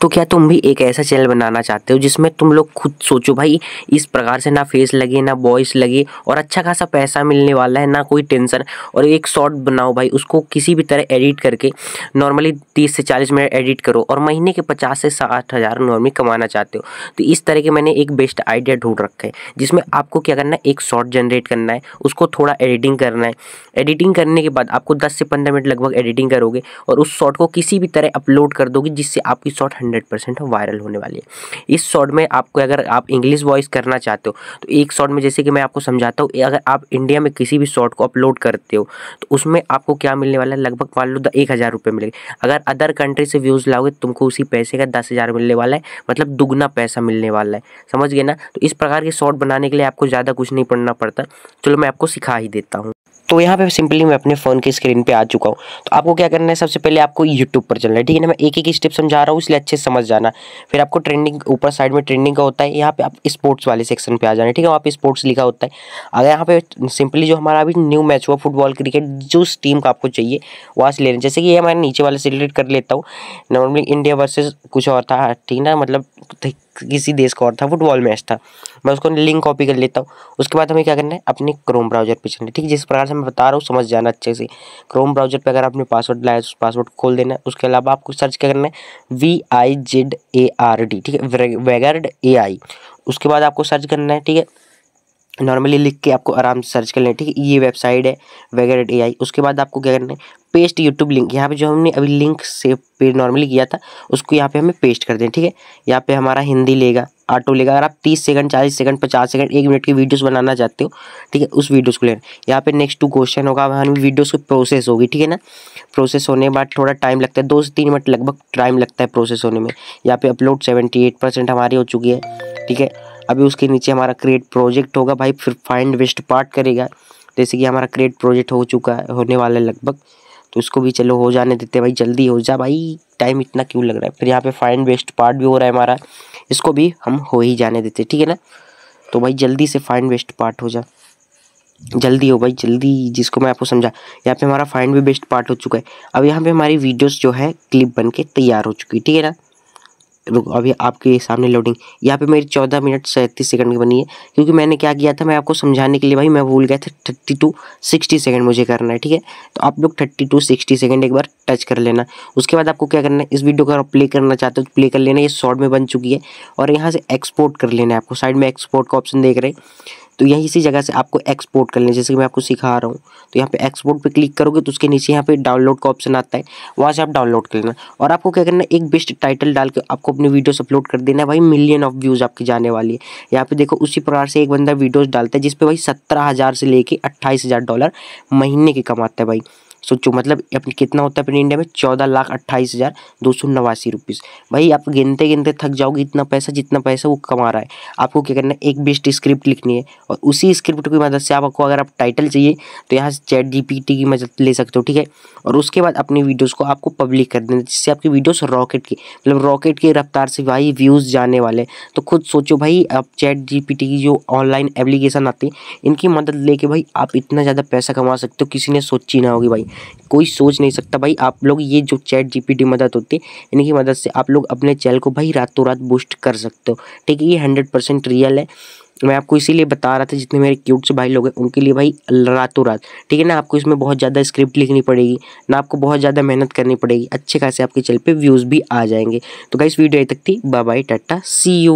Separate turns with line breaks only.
तो क्या तुम भी एक ऐसा चैनल बनाना चाहते हो जिसमें तुम लोग खुद सोचो भाई इस प्रकार से ना फेस लगे ना वॉइस लगे और अच्छा खासा पैसा मिलने वाला है ना कोई टेंशन और एक शॉर्ट बनाओ भाई उसको किसी भी तरह एडिट करके नॉर्मली तीस से चालीस मिनट एडिट करो और महीने के पचास से साठ हज़ार नॉर्मली कमाना चाहते हो तो इस तरह के मैंने एक बेस्ट आइडिया ढूंढ रखा है जिसमें आपको क्या करना है एक शॉर्ट जनरेट करना है उसको थोड़ा एडिटिंग करना है एडिटिंग करने के बाद आपको दस से पंद्रह मिनट लगभग एडिटिंग करोगे और उस शॉर्ट को किसी भी तरह अपलोड कर दोगे जिससे आपकी शॉर्ट हंड्रेड परसेंट वायरल होने वाली है इस शॉर्ट में आपको अगर आप इंग्लिश वॉइस करना चाहते हो तो एक शॉर्ट में जैसे कि मैं आपको समझाता हूँ अगर आप इंडिया में किसी भी शॉर्ट को अपलोड करते हो तो उसमें आपको क्या मिलने वाला है लगभग मान लो एक हज़ार रुपये मिलेगा अगर अदर कंट्री से व्यूज़ लाओगे तो तुमको उसी पैसे का दस हज़ार मिलने वाला है मतलब दुगना पैसा मिलने वाला है समझ गए ना तो इस प्रकार के शॉर्ट बनाने के लिए आपको ज़्यादा कुछ नहीं पढ़ना पड़ता चलो मैं आपको सिखा ही देता हूँ तो यहाँ पे सिंपली मैं अपने फ़ोन की स्क्रीन पे आ चुका हूँ तो आपको क्या करना है सबसे पहले आपको यूट्यूब पर चलना है ठीक है ना मैं एक एक स्टेप समझा रहा हूँ इसलिए अच्छे से समझ जाना फिर आपको ट्रेंडिंग ऊपर साइड में ट्रेंडिंग का होता है यहाँ पे आप स्पोर्ट्स वाले सेक्शन पे आ जाना ठीक है वहाँ पे स्पोर्ट्स लिखा होता है अगर यहाँ पे सिंपली जो हमारा अभी न्यू मैच हुआ फुटबॉल क्रिकेट जिस टीम का आपको चाहिए वहाँ से लेना जैसे कि ये मैं नीचे वाले सेलेक्ट कर लेता हूँ नॉर्मली इंडिया वर्सेज कुछ और था ठीक ना मतलब किसी देश का और था फुटबॉल मैच था मैं उसको लिंक कॉपी कर लेता हूँ उसके बाद हमें क्या करना है अपने क्रोम ब्राउजर पे चलना है जिस प्रकार से मैं बता रहा हूँ समझ जाना अच्छे से क्रोम ब्राउजर पे अगर आपने पासवर्ड लाया तो उस पासवर्ड खोल देना है उसके अलावा आपको सर्च क्या करना है V I Z A R D ठीक है वेगर्ड ए आई उसके बाद आपको सर्च करना है ठीक है नॉर्मली लिख के आपको आराम से सर्च कर लें ठीक है ये वेबसाइट है वगैरह डे आई उसके बाद आपको क्या करना है पेस्ट यूट्यूब लिंक यहाँ पे जो हमने अभी लिंक से पे नॉर्मली किया था उसको यहाँ पे हमें पेस्ट कर दें ठीक है यहाँ पे हमारा हिंदी लेगा ऑटो लेगा अगर आप 30 सेकंड 40 सेकंड 50 सेकंड एक मिनट की वीडियोस बनाना चाहते हो ठीक है उस वीडियोस को लेना यहाँ पे नेक्स्ट टू क्वेश्चन होगा वहाँ वीडियोस की प्रोसेस होगी ठीक है ना प्रोसेस होने के बाद थोड़ा टाइम लगता है दो से तीन मिनट लगभग टाइम लगता है प्रोसेस होने में यहाँ पे अपलोड सेवेंटी हमारी हो चुकी है ठीक है अभी उसके नीचे हमारा क्रिएट प्रोजेक्ट होगा भाई फिर फाइंड वेस्ट पार्ट करेगा जैसे कि हमारा क्रिएट प्रोजेक्ट हो चुका है होने वाला है लगभग तो उसको भी चलो हो जाने देते भाई जल्दी हो जा भाई टाइम इतना क्यों लग रहा है फिर यहाँ पे फाइंड वेस्ट पार्ट भी हो रहा है हमारा इसको भी हम हो ही जाने देते ठीक है ना तो भाई जल्दी से फाइंड वेस्ट पार्ट हो जा जल्दी हो भाई जल्दी जिसको मैं आपको समझा यहाँ पे हमारा फाइंड भी बेस्ट पार्ट हो चुका है अब यहाँ पे हमारी वीडियोस जो है क्लिप बन के तैयार हो चुकी है ठीक है ना रुक अभी आपके सामने लोडिंग यहाँ पे मेरी चौदह मिनट सैंतीस सेकंड की बनी है क्योंकि मैंने क्या किया था मैं आपको समझाने के लिए भाई मैं भूल गया था थर्टी टू सिक्सटी सेकेंड मुझे करना है ठीक है तो आप लोग थर्टी टू सिक्सटी सेकेंड एक बार टच कर लेना उसके बाद आपको क्या करना है इस वीडियो को अगर प्ले करना चाहते हो तो प्ले कर लेना ये शॉर्ट में बन चुकी है और यहाँ से एक्सपोर्ट कर लेना है आपको साइड में एक्सपोर्ट का ऑप्शन देख रहे हैं तो यही इसी जगह से आपको एक्सपोर्ट कर लेना जैसे कि मैं आपको सिखा रहा हूँ तो यहाँ पे एक्सपोर्ट पे क्लिक करोगे तो उसके नीचे यहाँ पे डाउनलोड का ऑप्शन आता है वहाँ से आप डाउनलोड कर लेना और आपको क्या करना है एक बेस्ट टाइटल डाल के आपको अपनी वीडियोस अपलोड कर देना है भाई मिलियन ऑफ व्यूज़ आपकी जाने वाली है यहाँ पे देखो उसी प्रकार से एक बंदा वीडियोज़ डालता है जिसपे भाई सत्रह से लेके अट्ठाईस डॉलर महीने की कमाता है भाई सोचो मतलब अपने कितना होता है अपने इंडिया में चौदह लाख अट्ठाईस हज़ार दो सौ नवासी रुपीज़ भाई आप गिनते गिनते थक जाओगे इतना पैसा जितना पैसा वो कमा रहा है आपको क्या करना है एक बेस्ट स्क्रिप्ट लिखनी है और उसी स्क्रिप्ट की मदद से आपको अगर आप टाइटल चाहिए तो यहाँ से चैट जी की मदद ले सकते हो ठीक है और उसके बाद अपनी वीडियोज़ को आपको पब्लिक कर देना जिससे आपकी वीडियोज़ रॉकेट की मतलब रॉकेट की रफ्तार से भाई व्यूज़ जाने वाले तो खुद सोचो भाई आप चैट जी की जो ऑनलाइन एप्लीकेशन आती है इनकी मदद लेके भाई आप इतना ज़्यादा पैसा कमा सकते हो किसी ने सोची ना होगी भाई कोई सोच नहीं सकता भाई आप लोग ये जो चैट जीपीटी मदद होती है इनकी मदद से आप लोग अपने चैनल को भाई रातों रात बूस्ट कर सकते हो ठीक है ये हंड्रेड परसेंट रियल है मैं आपको इसीलिए बता रहा था जितने मेरे क्यूट से भाई लोग हैं उनके लिए भाई रातों रात ठीक है ना आपको इसमें बहुत ज़्यादा स्क्रिप्ट लिखनी पड़ेगी ना आपको बहुत ज़्यादा मेहनत करनी पड़ेगी अच्छे खासे आपके चैनल पर व्यूज़ भी आ जाएंगे तो गाइस वीडियो आई तक थी bye bye tata see you